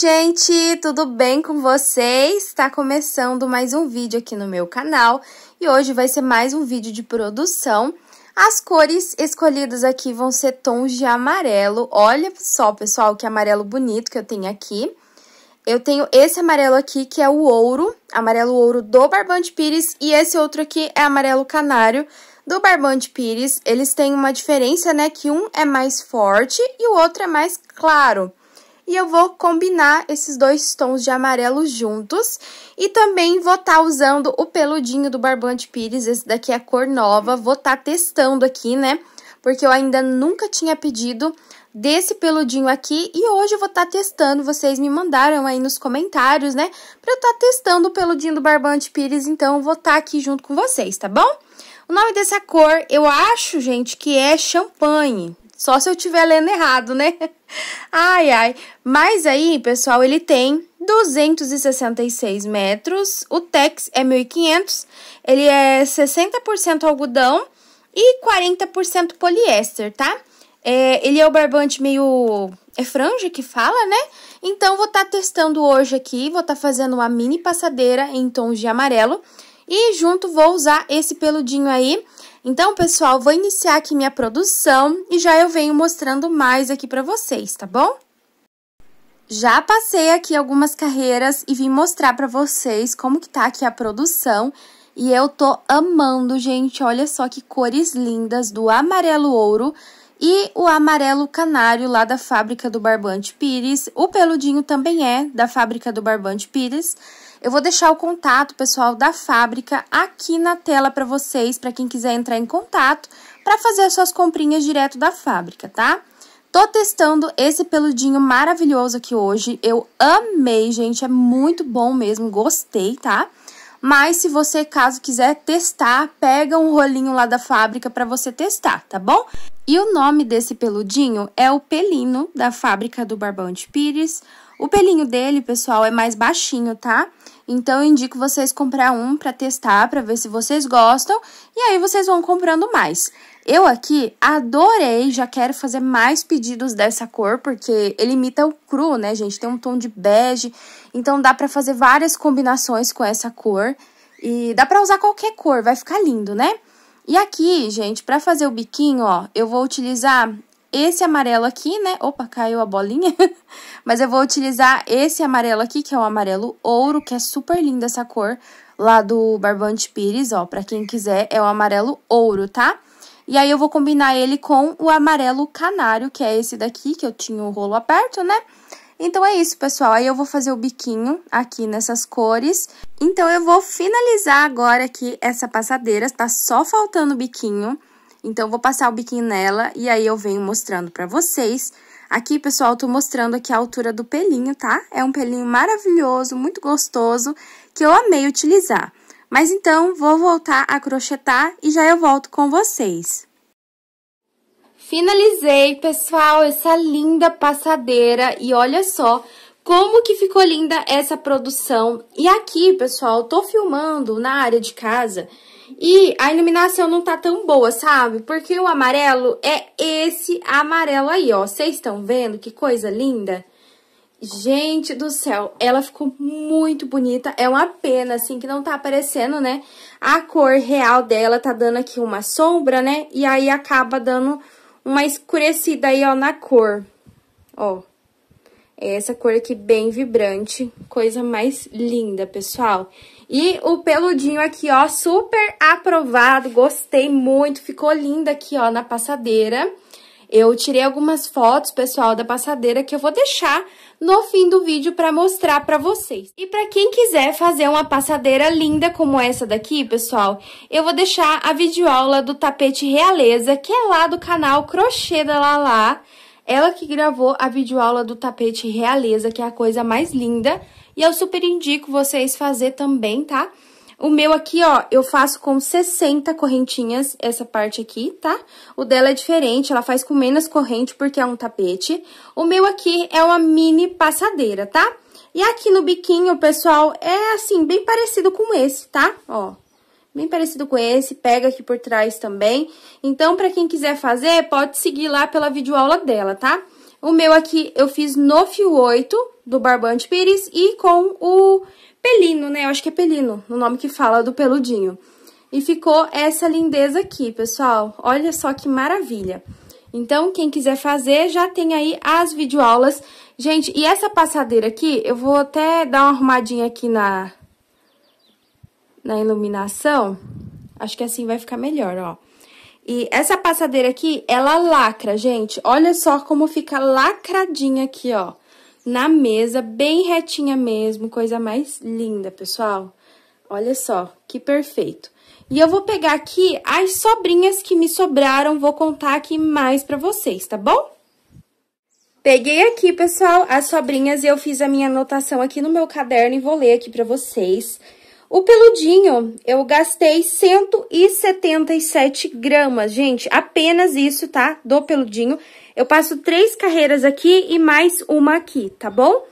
gente, tudo bem com vocês? Está começando mais um vídeo aqui no meu canal e hoje vai ser mais um vídeo de produção. As cores escolhidas aqui vão ser tons de amarelo. Olha só, pessoal, que amarelo bonito que eu tenho aqui. Eu tenho esse amarelo aqui, que é o ouro, amarelo ouro do Barbante Pires, e esse outro aqui é amarelo canário do Barbante Pires. Eles têm uma diferença, né, que um é mais forte e o outro é mais claro e eu vou combinar esses dois tons de amarelo juntos. E também vou estar tá usando o peludinho do Barbante Pires, esse daqui é a cor nova, vou estar tá testando aqui, né? Porque eu ainda nunca tinha pedido desse peludinho aqui e hoje eu vou estar tá testando, vocês me mandaram aí nos comentários, né? Pra eu estar tá testando o peludinho do Barbante Pires, então eu vou estar tá aqui junto com vocês, tá bom? O nome dessa cor, eu acho, gente, que é champanhe. Só se eu estiver lendo errado, né? Ai, ai. Mas aí, pessoal, ele tem 266 metros. O Tex é 1.500. Ele é 60% algodão e 40% poliéster, tá? É, ele é o barbante meio... É franja que fala, né? Então, vou estar tá testando hoje aqui. Vou estar tá fazendo uma mini passadeira em tons de amarelo. E junto vou usar esse peludinho aí então, pessoal, vou iniciar aqui minha produção e já eu venho mostrando mais aqui para vocês, tá bom? Já passei aqui algumas carreiras e vim mostrar para vocês como que tá aqui a produção. E eu tô amando, gente, olha só que cores lindas do amarelo ouro e o amarelo canário lá da fábrica do Barbante Pires. O peludinho também é da fábrica do Barbante Pires. Eu vou deixar o contato pessoal da fábrica aqui na tela para vocês, para quem quiser entrar em contato, para fazer as suas comprinhas direto da fábrica, tá? Tô testando esse peludinho maravilhoso aqui hoje. Eu amei, gente, é muito bom mesmo, gostei, tá? Mas se você, caso quiser testar, pega um rolinho lá da fábrica para você testar, tá bom? E o nome desse peludinho é o Pelino, da fábrica do Barbante Pires. O pelinho dele, pessoal, é mais baixinho, tá? Então eu indico vocês comprar um para testar, para ver se vocês gostam, e aí vocês vão comprando mais. Eu aqui adorei, já quero fazer mais pedidos dessa cor, porque ele imita o cru, né, gente? Tem um tom de bege, então dá para fazer várias combinações com essa cor. E dá para usar qualquer cor, vai ficar lindo, né? E aqui, gente, para fazer o biquinho, ó, eu vou utilizar esse amarelo aqui, né? Opa, caiu a bolinha. Mas eu vou utilizar esse amarelo aqui, que é o amarelo ouro, que é super lindo essa cor lá do Barbante Pires, ó. Pra quem quiser, é o amarelo ouro, tá? E aí eu vou combinar ele com o amarelo canário, que é esse daqui, que eu tinha o rolo aperto, né? Então é isso, pessoal. Aí eu vou fazer o biquinho aqui nessas cores. Então eu vou finalizar agora aqui essa passadeira, tá só faltando o biquinho. Então, vou passar o biquinho nela e aí eu venho mostrando pra vocês. Aqui, pessoal, eu tô mostrando aqui a altura do pelinho, tá? É um pelinho maravilhoso, muito gostoso, que eu amei utilizar. Mas então, vou voltar a crochetar e já eu volto com vocês. Finalizei, pessoal, essa linda passadeira e olha só como que ficou linda essa produção. E aqui, pessoal, tô filmando na área de casa e a iluminação não tá tão boa, sabe? Porque o amarelo é esse amarelo aí, ó. Vocês estão vendo que coisa linda? Gente do céu, ela ficou muito bonita. É uma pena, assim, que não tá aparecendo, né? A cor real dela tá dando aqui uma sombra, né? E aí acaba dando uma escurecida aí, ó, na cor. Ó, é essa cor aqui bem vibrante. Coisa mais linda, pessoal. Pessoal. E o peludinho aqui, ó, super aprovado, gostei muito, ficou lindo aqui, ó, na passadeira. Eu tirei algumas fotos, pessoal, da passadeira que eu vou deixar no fim do vídeo para mostrar para vocês. E para quem quiser fazer uma passadeira linda como essa daqui, pessoal, eu vou deixar a videoaula do tapete realeza, que é lá do canal Crochê da Lala. Ela que gravou a videoaula do tapete realeza, que é a coisa mais linda e eu super indico vocês fazer também, tá? O meu aqui, ó, eu faço com 60 correntinhas essa parte aqui, tá? O dela é diferente, ela faz com menos corrente porque é um tapete. O meu aqui é uma mini passadeira, tá? E aqui no biquinho, pessoal, é assim, bem parecido com esse, tá? Ó, bem parecido com esse, pega aqui por trás também. Então, pra quem quiser fazer, pode seguir lá pela videoaula dela, tá? O meu aqui eu fiz no fio 8 do barbante pires e com o pelino, né? Eu acho que é pelino, o nome que fala do peludinho. E ficou essa lindeza aqui, pessoal. Olha só que maravilha. Então, quem quiser fazer, já tem aí as videoaulas. Gente, e essa passadeira aqui, eu vou até dar uma arrumadinha aqui na, na iluminação. Acho que assim vai ficar melhor, ó. E essa passadeira aqui, ela lacra, gente. Olha só como fica lacradinha aqui, ó. Na mesa, bem retinha mesmo. Coisa mais linda, pessoal. Olha só, que perfeito. E eu vou pegar aqui as sobrinhas que me sobraram. Vou contar aqui mais pra vocês, tá bom? Peguei aqui, pessoal, as sobrinhas e eu fiz a minha anotação aqui no meu caderno e vou ler aqui pra vocês. O peludinho, eu gastei 177 gramas, gente, apenas isso, tá? Do peludinho. Eu passo três carreiras aqui e mais uma aqui, tá bom?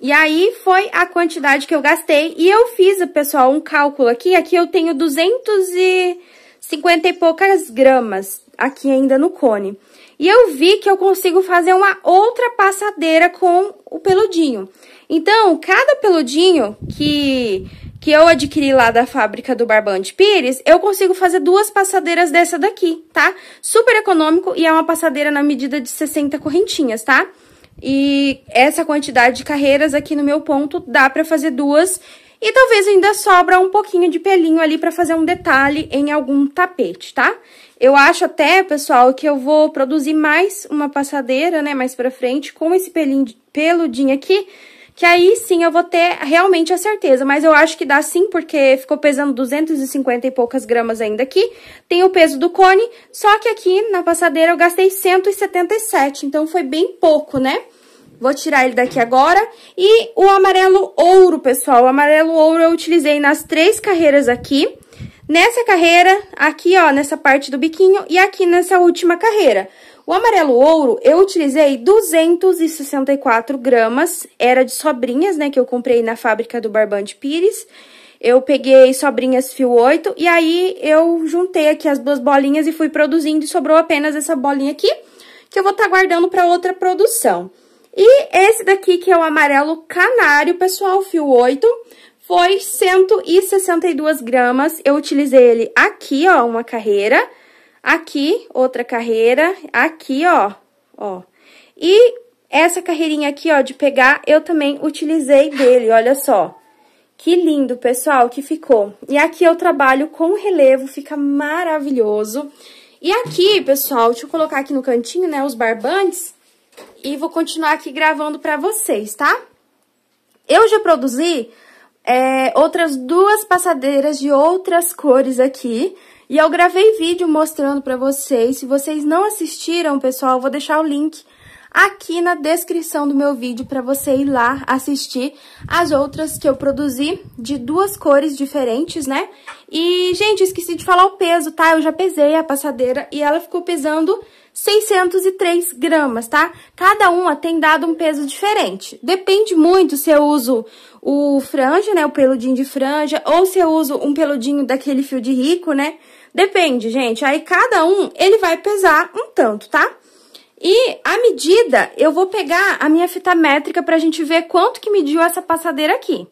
E aí, foi a quantidade que eu gastei. E eu fiz, pessoal, um cálculo aqui. Aqui eu tenho 250 e poucas gramas aqui ainda no cone. E eu vi que eu consigo fazer uma outra passadeira com o peludinho. Então, cada peludinho que que eu adquiri lá da fábrica do Barbante Pires, eu consigo fazer duas passadeiras dessa daqui, tá? Super econômico e é uma passadeira na medida de 60 correntinhas, tá? E essa quantidade de carreiras aqui no meu ponto dá pra fazer duas e talvez ainda sobra um pouquinho de pelinho ali pra fazer um detalhe em algum tapete, tá? Eu acho até, pessoal, que eu vou produzir mais uma passadeira, né, mais pra frente, com esse pelinho peludinho aqui, que aí sim eu vou ter realmente a certeza, mas eu acho que dá sim, porque ficou pesando 250 e poucas gramas ainda aqui, tem o peso do cone, só que aqui na passadeira eu gastei 177, então foi bem pouco, né? Vou tirar ele daqui agora. E o amarelo ouro, pessoal. O amarelo ouro eu utilizei nas três carreiras aqui. Nessa carreira, aqui ó, nessa parte do biquinho e aqui nessa última carreira. O amarelo ouro, eu utilizei 264 gramas, era de sobrinhas, né, que eu comprei na fábrica do Barbante Pires. Eu peguei sobrinhas fio 8 e aí eu juntei aqui as duas bolinhas e fui produzindo e sobrou apenas essa bolinha aqui, que eu vou estar tá guardando para outra produção. E esse daqui, que é o amarelo canário, pessoal, fio 8, foi 162 gramas. Eu utilizei ele aqui, ó, uma carreira. Aqui, outra carreira. Aqui, ó. Ó. E essa carreirinha aqui, ó, de pegar, eu também utilizei dele, olha só. Que lindo, pessoal, que ficou. E aqui eu trabalho com relevo, fica maravilhoso. E aqui, pessoal, deixa eu colocar aqui no cantinho, né, os barbantes. E vou continuar aqui gravando pra vocês, tá? Eu já produzi é, outras duas passadeiras de outras cores aqui. E eu gravei vídeo mostrando pra vocês. Se vocês não assistiram, pessoal, eu vou deixar o link aqui na descrição do meu vídeo para você ir lá assistir as outras que eu produzi de duas cores diferentes, né? E, gente, esqueci de falar o peso, tá? Eu já pesei a passadeira e ela ficou pesando 603 gramas, tá? Cada uma tem dado um peso diferente. Depende muito se eu uso o franja, né, o peludinho de franja, ou se eu uso um peludinho daquele fio de rico, né? Depende, gente. Aí cada um, ele vai pesar um tanto, tá? E a medida, eu vou pegar a minha fita métrica pra gente ver quanto que mediu essa passadeira aqui.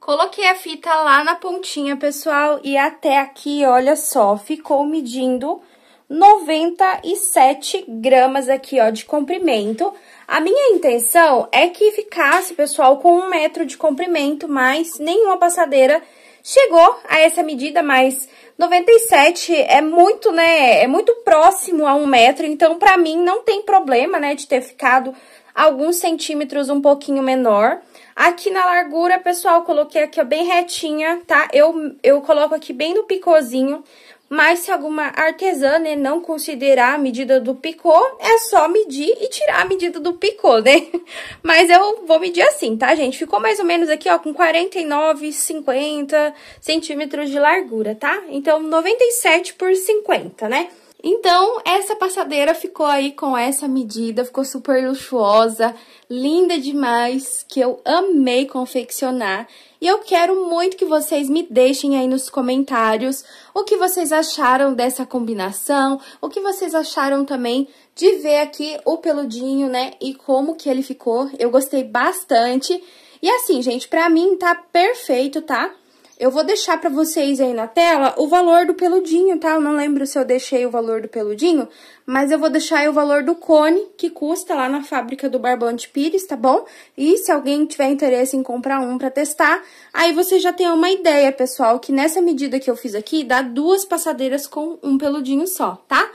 Coloquei a fita lá na pontinha, pessoal, e até aqui, olha só, ficou medindo 97 gramas aqui, ó, de comprimento. A minha intenção é que ficasse, pessoal, com um metro de comprimento, mas nenhuma passadeira chegou a essa medida, mas 97 é muito, né, é muito próximo a um metro, então pra mim não tem problema, né, de ter ficado alguns centímetros um pouquinho menor. Aqui na largura, pessoal, coloquei aqui, ó, bem retinha, tá? Eu, eu coloco aqui bem no picôzinho, mas se alguma artesã, né, não considerar a medida do picô, é só medir e tirar a medida do picô, né? Mas eu vou medir assim, tá, gente? Ficou mais ou menos aqui, ó, com 49, 50 centímetros de largura, tá? Então, 97 por 50, né? Então, essa passadeira ficou aí com essa medida, ficou super luxuosa, linda demais, que eu amei confeccionar. E eu quero muito que vocês me deixem aí nos comentários o que vocês acharam dessa combinação, o que vocês acharam também de ver aqui o peludinho, né, e como que ele ficou. Eu gostei bastante. E assim, gente, pra mim tá perfeito, tá? Eu vou deixar para vocês aí na tela o valor do peludinho, tá? Eu não lembro se eu deixei o valor do peludinho, mas eu vou deixar aí o valor do cone, que custa lá na fábrica do Barbante Pires, tá bom? E se alguém tiver interesse em comprar um para testar, aí você já tem uma ideia, pessoal, que nessa medida que eu fiz aqui, dá duas passadeiras com um peludinho só, Tá?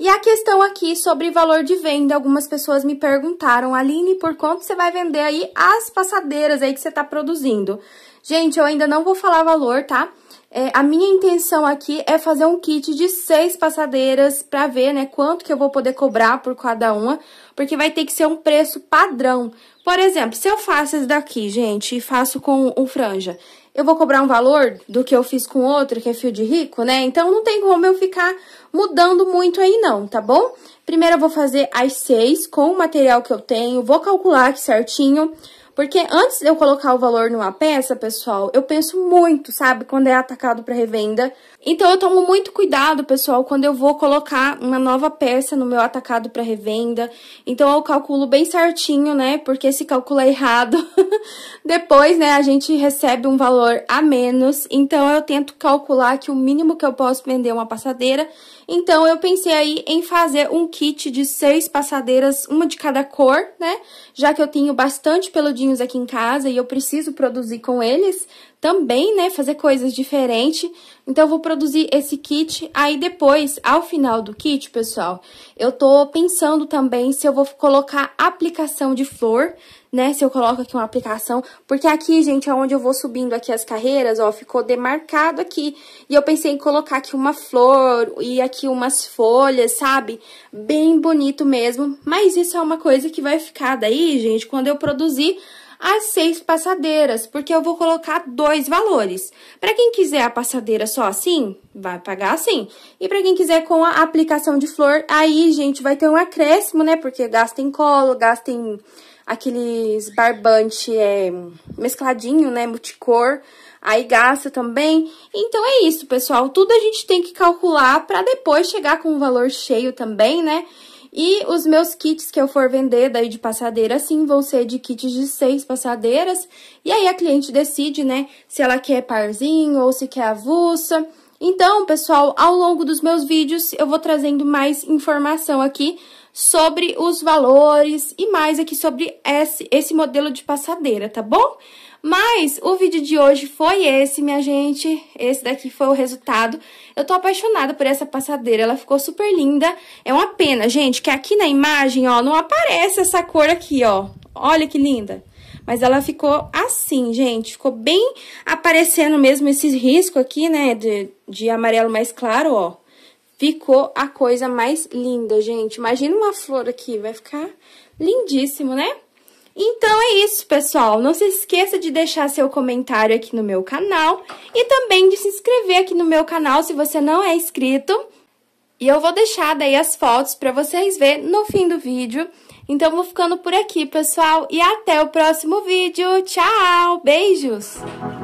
E a questão aqui sobre valor de venda, algumas pessoas me perguntaram, Aline, por quanto você vai vender aí as passadeiras aí que você está produzindo? Gente, eu ainda não vou falar valor, tá? É, a minha intenção aqui é fazer um kit de seis passadeiras para ver, né, quanto que eu vou poder cobrar por cada uma, porque vai ter que ser um preço padrão. Por exemplo, se eu faço esse daqui, gente, e faço com um franja, eu vou cobrar um valor do que eu fiz com outro, que é fio de rico, né? Então, não tem como eu ficar mudando muito aí não, tá bom? Primeiro, eu vou fazer as seis com o material que eu tenho, vou calcular aqui certinho... Porque antes de eu colocar o valor numa peça, pessoal, eu penso muito, sabe? Quando é atacado para revenda, então eu tomo muito cuidado, pessoal, quando eu vou colocar uma nova peça no meu atacado para revenda. Então eu calculo bem certinho, né? Porque se calcular errado, depois, né, a gente recebe um valor a menos. Então eu tento calcular que o mínimo que eu posso vender é uma passadeira. Então eu pensei aí em fazer um kit de seis passadeiras, uma de cada cor, né? Já que eu tenho bastante peludinhos aqui em casa e eu preciso produzir com eles, também, né, fazer coisas diferentes. Então, eu vou produzir esse kit. Aí, depois, ao final do kit, pessoal, eu tô pensando também se eu vou colocar aplicação de flor, né, se eu coloco aqui uma aplicação. Porque aqui, gente, é onde eu vou subindo aqui as carreiras, ó, ficou demarcado aqui. E eu pensei em colocar aqui uma flor e aqui umas folhas, sabe? Bem bonito mesmo. Mas isso é uma coisa que vai ficar daí, gente, quando eu produzir as seis passadeiras, porque eu vou colocar dois valores. Para quem quiser a passadeira só assim, vai pagar assim. E para quem quiser com a aplicação de flor, aí, gente, vai ter um acréscimo, né? Porque gasta em colo, gasta em aqueles barbante é, mescladinho, né? Multicor aí gasta também. Então é isso, pessoal. Tudo a gente tem que calcular para depois chegar com o valor cheio também, né? E os meus kits que eu for vender daí de passadeira, sim, vão ser de kits de seis passadeiras. E aí a cliente decide, né, se ela quer parzinho ou se quer avulsa. Então, pessoal, ao longo dos meus vídeos eu vou trazendo mais informação aqui sobre os valores e mais aqui sobre esse, esse modelo de passadeira, tá bom? Mas o vídeo de hoje foi esse, minha gente. Esse daqui foi o resultado. Eu tô apaixonada por essa passadeira, ela ficou super linda. É uma pena, gente, que aqui na imagem, ó, não aparece essa cor aqui, ó. Olha que linda. Mas ela ficou assim, gente. Ficou bem aparecendo mesmo esse risco aqui, né, de, de amarelo mais claro, ó. Ficou a coisa mais linda, gente. Imagina uma flor aqui, vai ficar lindíssimo, né? Então é isso, pessoal. Não se esqueça de deixar seu comentário aqui no meu canal e também de se inscrever aqui no meu canal se você não é inscrito. E eu vou deixar daí as fotos para vocês ver no fim do vídeo. Então vou ficando por aqui, pessoal, e até o próximo vídeo. Tchau, beijos!